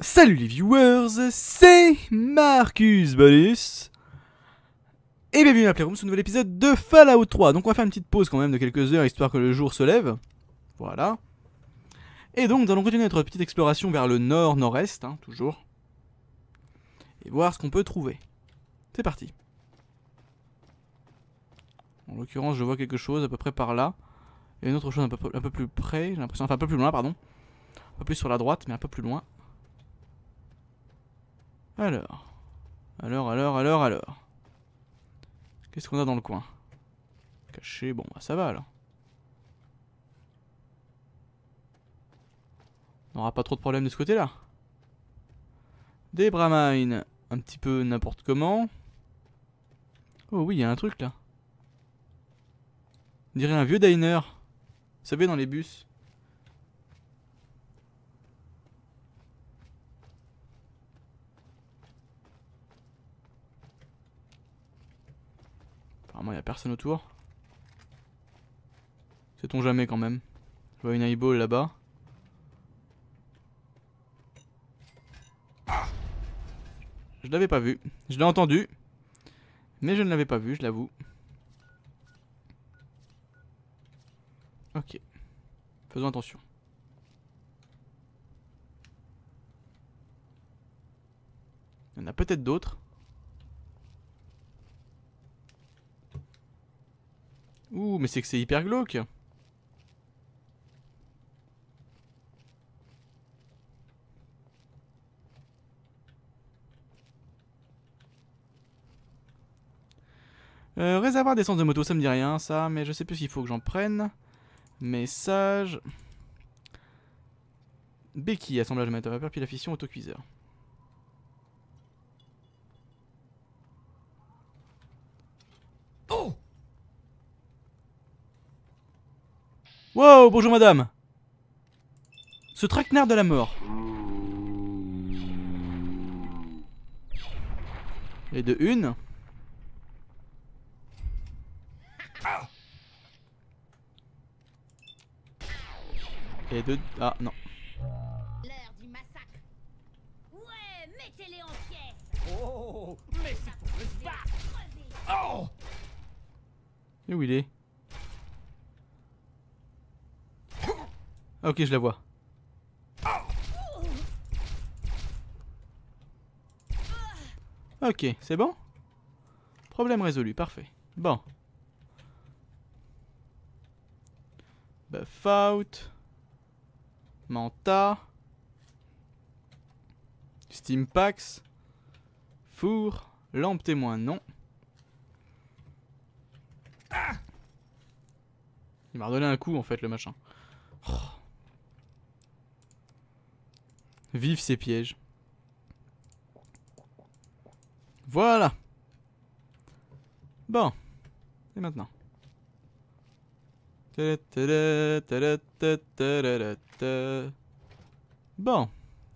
Salut les viewers, c'est Marcus Balus. Et bienvenue à Playroom sur un nouvel épisode de Fallout 3 Donc on va faire une petite pause quand même de quelques heures histoire que le jour se lève Voilà Et donc nous allons continuer notre petite exploration vers le nord-nord-est, hein, toujours Et voir ce qu'on peut trouver C'est parti En l'occurrence je vois quelque chose à peu près par là Et une autre chose un un peu plus près, j'ai l'impression, enfin un peu plus loin pardon Un peu plus sur la droite mais un peu plus loin alors. Alors, alors, alors, alors. Qu'est-ce qu'on a dans le coin Caché, bon, bah, ça va alors. On n'aura pas trop de problèmes de ce côté-là. Des bramines, un petit peu n'importe comment. Oh oui, il y a un truc là. On dirait un vieux diner. Vous savez, dans les bus. Apparemment, il a personne autour. Sait-on jamais quand même. Je vois une eyeball là-bas. Je l'avais pas vu. Je l'ai entendu. Mais je ne l'avais pas vu, je l'avoue. Ok. Faisons attention. Il y en a peut-être d'autres. mais c'est que c'est hyper glauque. Euh, réservoir d'essence de moto, ça me dit rien, ça, mais je sais plus s'il faut que j'en prenne. Message. Béquille, assemblage la fission autocuiseur. Wow, bonjour madame Ce traquenard de la mort Et de une Et de... Ah non L'heure du massacre Ouais, mettez-les en pièces Oh, mais c'est pour le battre Oh Et où il est Ah, ok, je la vois. Ok, c'est bon Problème résolu, parfait. Bon. Buff bah, out. Manta. packs. Four. Lampe témoin, non. Il m'a redonné un coup en fait le machin. Oh. Vive ces pièges. Voilà. Bon. Et maintenant Bon.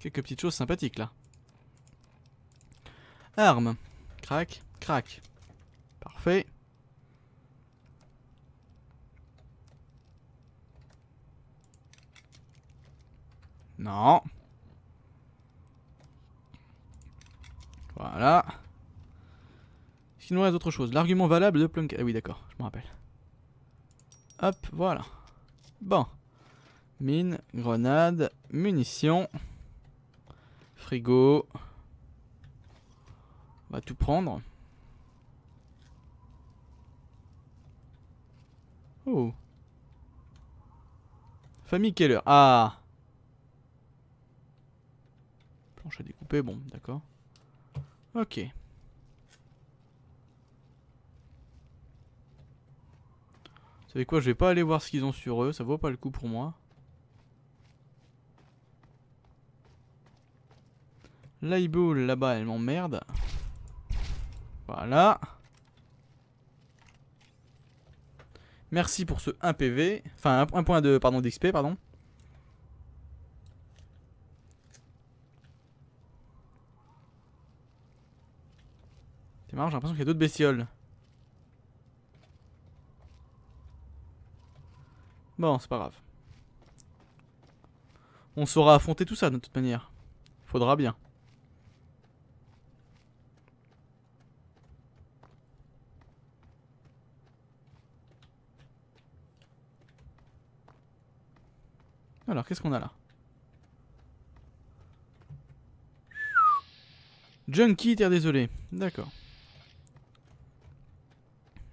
Quelques petites choses sympathiques là. Arme. Crac, crac. Parfait. Non. Voilà. Sinon, ce qu'il nous reste autre chose L'argument valable de Plunk... Ah oui, d'accord, je me rappelle. Hop, voilà. Bon. Mine, grenade, munitions, frigo. On va tout prendre. Oh. Famille Keller. Ah. Planche à découper, bon, d'accord. Ok. Vous savez quoi, je vais pas aller voir ce qu'ils ont sur eux, ça vaut pas le coup pour moi. L'eyeball là-bas, elle m'emmerde. Voilà. Merci pour ce 1 PV, enfin un point de pardon d'XP pardon. C'est marrant, j'ai l'impression qu'il y a d'autres bestioles. Bon, c'est pas grave. On saura affronter tout ça de toute manière. Faudra bien. Alors, qu'est-ce qu'on a là Junkie, terre désolée. D'accord.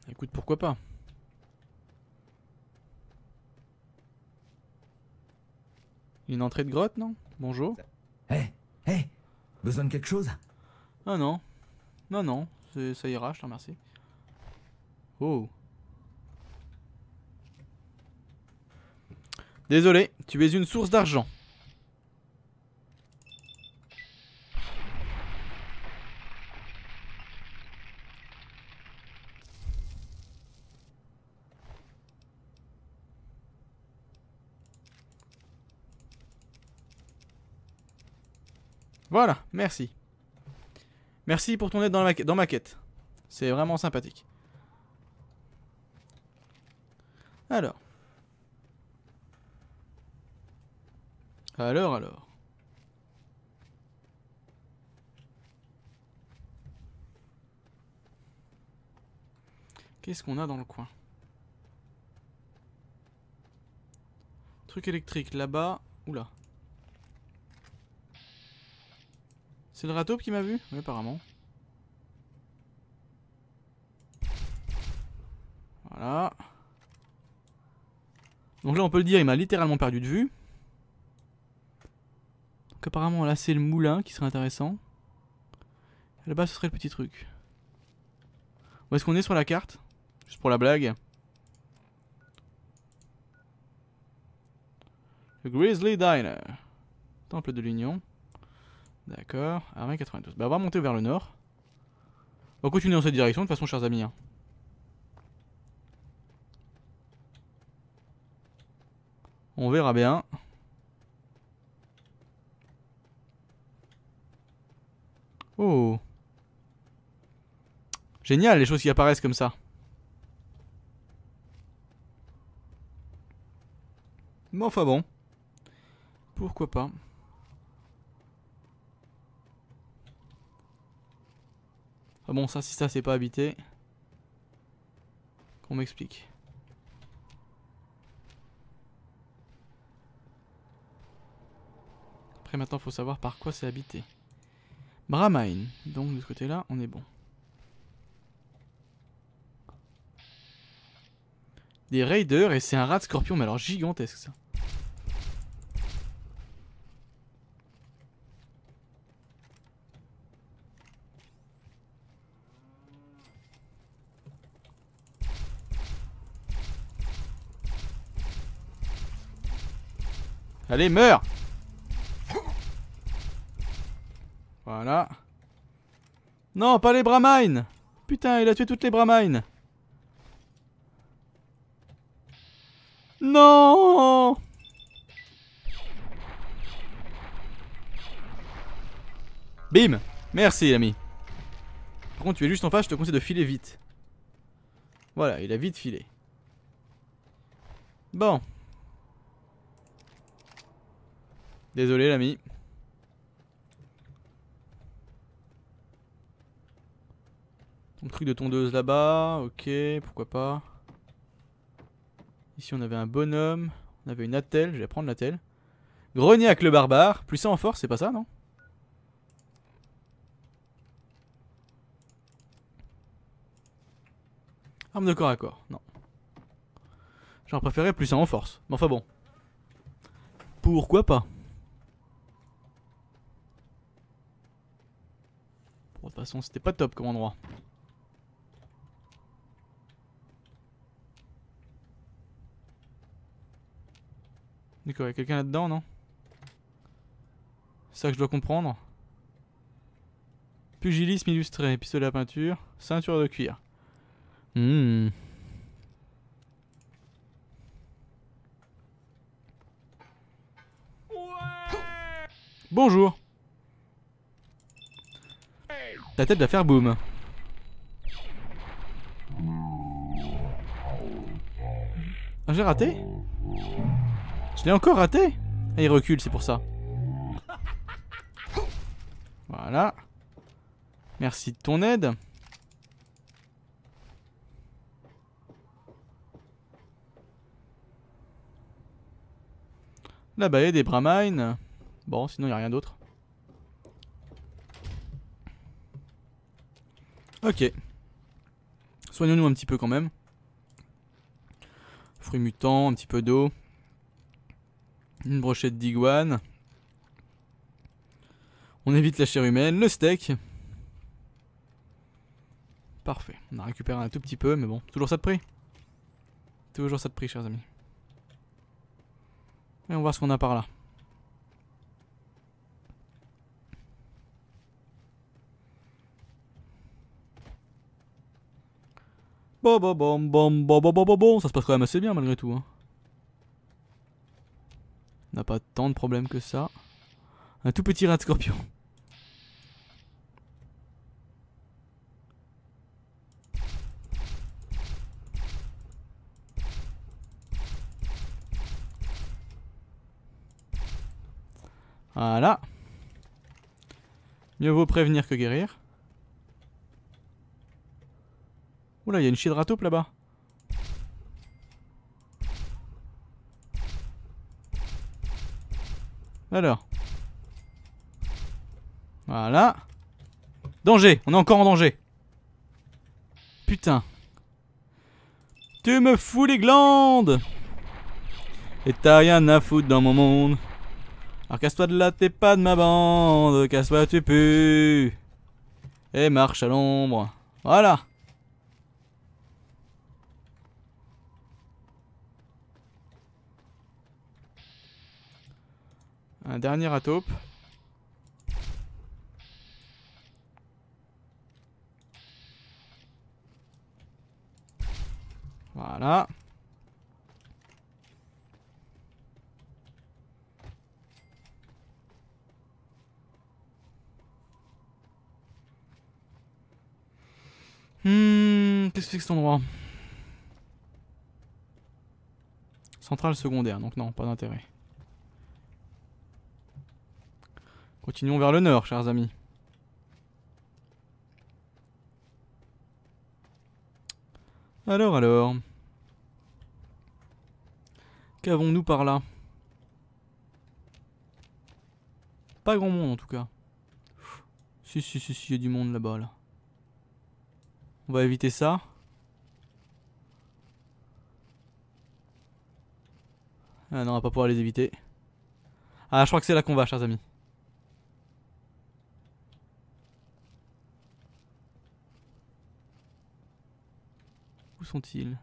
Écoute, pourquoi pas Une entrée de grotte, non Bonjour. Eh, eh Besoin de quelque chose Ah non. Non, non. Ça ira, je te remercie. Oh. Désolé, tu es une source d'argent. Voilà, merci. Merci pour ton aide dans, la, dans ma quête. C'est vraiment sympathique. Alors. Alors, alors. Qu'est-ce qu'on a dans le coin Truc électrique là-bas. Oula. Là. C'est le râteau qui m'a vu Oui, apparemment. Voilà. Donc là, on peut le dire, il m'a littéralement perdu de vue. Donc apparemment, là, c'est le moulin qui serait intéressant. Là-bas, ce serait le petit truc. Où est-ce qu'on est sur la carte Juste pour la blague. Le Grizzly Diner. Temple de l'Union. D'accord, armée 92. Bah on va monter vers le nord. On va continuer dans cette direction de toute façon chers amis. Hein. On verra bien. Oh. Génial les choses qui apparaissent comme ça. Mais enfin bon. Pourquoi pas. Ah bon, ça, si ça, c'est pas habité. Qu'on m'explique. Après, maintenant, faut savoir par quoi c'est habité. Brahmine. Donc, de ce côté-là, on est bon. Des raiders et c'est un rat de scorpion, mais alors gigantesque ça. Allez, meurs Voilà. Non, pas les Bramines Putain, il a tué toutes les Bramines Non Bim Merci l'ami. Par contre, tu es juste en face, je te conseille de filer vite. Voilà, il a vite filé. Bon. Désolé l'ami. Un truc de tondeuse là-bas, ok, pourquoi pas. Ici on avait un bonhomme, on avait une attelle, je vais prendre l'attelle. avec le barbare, plus ça en force, c'est pas ça non Arme de corps à corps, non. J'aurais préféré plus ça en force, mais enfin bon. Pourquoi pas toute façon, c'était pas top comme endroit. D'accord, il y a quelqu'un là-dedans, non C'est ça que je dois comprendre. Pugilisme illustré, pistolet à peinture, ceinture de cuir. Hmm... Bonjour ta tête va faire boum. Ah, j'ai raté Je l'ai encore raté Ah, il recule, c'est pour ça. Voilà. Merci de ton aide. Là-bas, des bramines. Bon, sinon, il a rien d'autre. Ok. Soignons-nous un petit peu quand même. Fruits mutants, un petit peu d'eau. Une brochette d'iguane. On évite la chair humaine, le steak. Parfait. On a récupéré un tout petit peu, mais bon, toujours ça de prix. Toujours ça de prix, chers amis. Et on voit ce qu'on a par là. Bon, bon, bon, bon, bon, bon, bon, bon, bon, ça se passe quand même assez bien malgré tout. Hein. On n'a pas tant de problèmes que ça. Un tout petit rat de scorpion. Voilà. Mieux vaut prévenir que guérir. Oula, il y a une chier de là-bas. Alors. Voilà. Danger, on est encore en danger. Putain. Tu me fous les glandes Et t'as rien à foutre dans mon monde. Alors casse-toi de là, t'es pas de ma bande. Casse-toi, tu pues. Et marche à l'ombre. Voilà. Un dernier à Voilà. Hmm, qu'est-ce que c'est que cet endroit Centrale secondaire, donc non, pas d'intérêt. Continuons vers le nord, chers amis. Alors, alors. Qu'avons-nous par là Pas grand monde en tout cas. si, si, si, si, il y a du monde là-bas là. On va éviter ça. Ah non, on va pas pouvoir les éviter. Ah, je crois que c'est là qu'on va, chers amis. Où sont-ils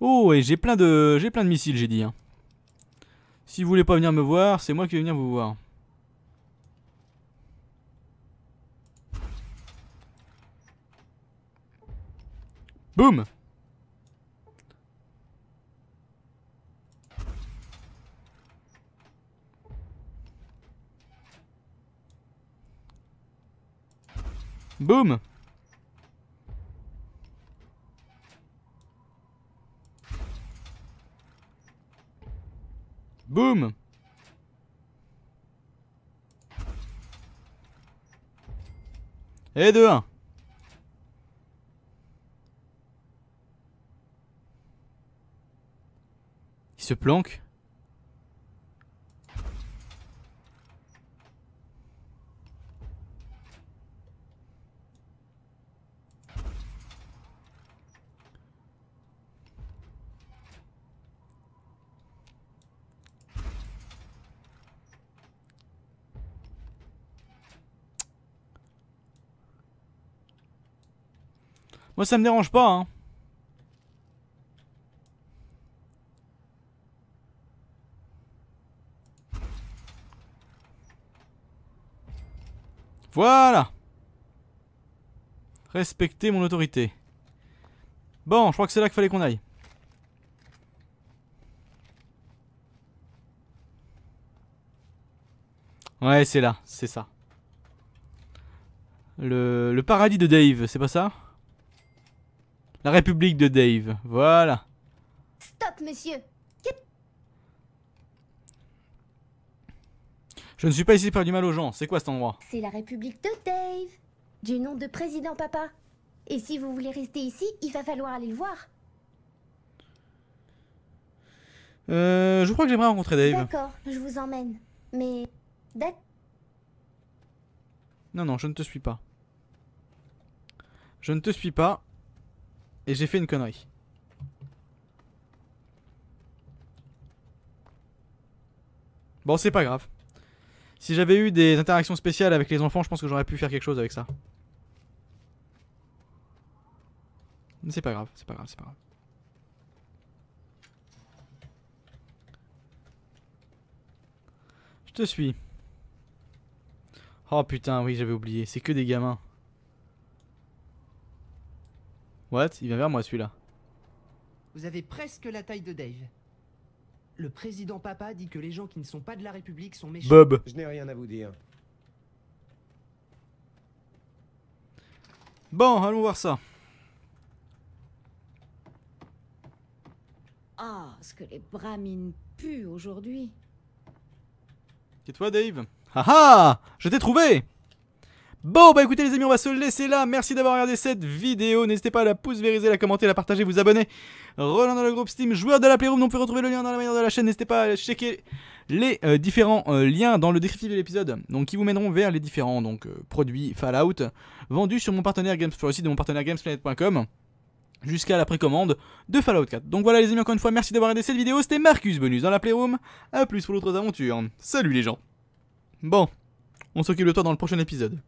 Oh, et j'ai plein de j'ai plein de missiles, j'ai dit. Hein. Si vous voulez pas venir me voir, c'est moi qui vais venir vous voir. Boum Boum Boum Et 2-1 Il se planque Moi ça me dérange pas hein. Voilà Respectez mon autorité. Bon, je crois que c'est là qu'il fallait qu'on aille. Ouais, c'est là, c'est ça. Le, le paradis de Dave, c'est pas ça la République de Dave. Voilà. Stop, monsieur. Je ne suis pas ici pour du mal aux gens. C'est quoi cet endroit C'est la République de Dave. Du nom de président papa. Et si vous voulez rester ici, il va falloir aller le voir. Euh, je crois que j'aimerais rencontrer Dave. D'accord, je vous emmène. Mais... Non, non, je ne te suis pas. Je ne te suis pas. Et j'ai fait une connerie. Bon, c'est pas grave. Si j'avais eu des interactions spéciales avec les enfants, je pense que j'aurais pu faire quelque chose avec ça. Mais c'est pas grave, c'est pas grave, c'est pas grave. Je te suis. Oh putain, oui, j'avais oublié. C'est que des gamins. What Il vient vers moi celui-là. Vous avez presque la taille de Dave. Le président papa dit que les gens qui ne sont pas de la République sont méchants. Bob. Je n'ai rien à vous dire. Bon, allons voir ça. Ah, oh, ce que les bramines puent aujourd'hui. Et toi, Dave Ah ah Je t'ai trouvé Bon bah écoutez les amis on va se laisser là, merci d'avoir regardé cette vidéo, n'hésitez pas à la pouce vériser, la commenter, la partager, vous abonner, Roland dans le groupe Steam, joueur de la Playroom, on peut retrouver le lien dans la manière de la chaîne, n'hésitez pas à checker les euh, différents euh, liens dans le descriptif de l'épisode, donc qui vous mèneront vers les différents donc, euh, produits Fallout vendus sur mon partenaire Games, sur de mon partenaire gamesplanet.com jusqu'à la précommande de Fallout 4. Donc voilà les amis encore une fois, merci d'avoir regardé cette vidéo, c'était Marcus Bonus dans la Playroom, à plus pour d'autres aventures, salut les gens Bon, on s'occupe de toi dans le prochain épisode.